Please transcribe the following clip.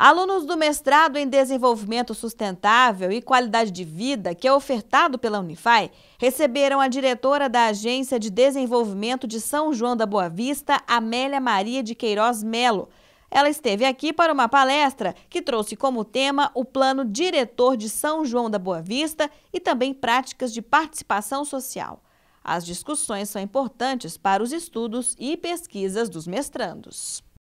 Alunos do mestrado em Desenvolvimento Sustentável e Qualidade de Vida, que é ofertado pela Unifai, receberam a diretora da Agência de Desenvolvimento de São João da Boa Vista, Amélia Maria de Queiroz Melo. Ela esteve aqui para uma palestra que trouxe como tema o Plano Diretor de São João da Boa Vista e também práticas de participação social. As discussões são importantes para os estudos e pesquisas dos mestrandos.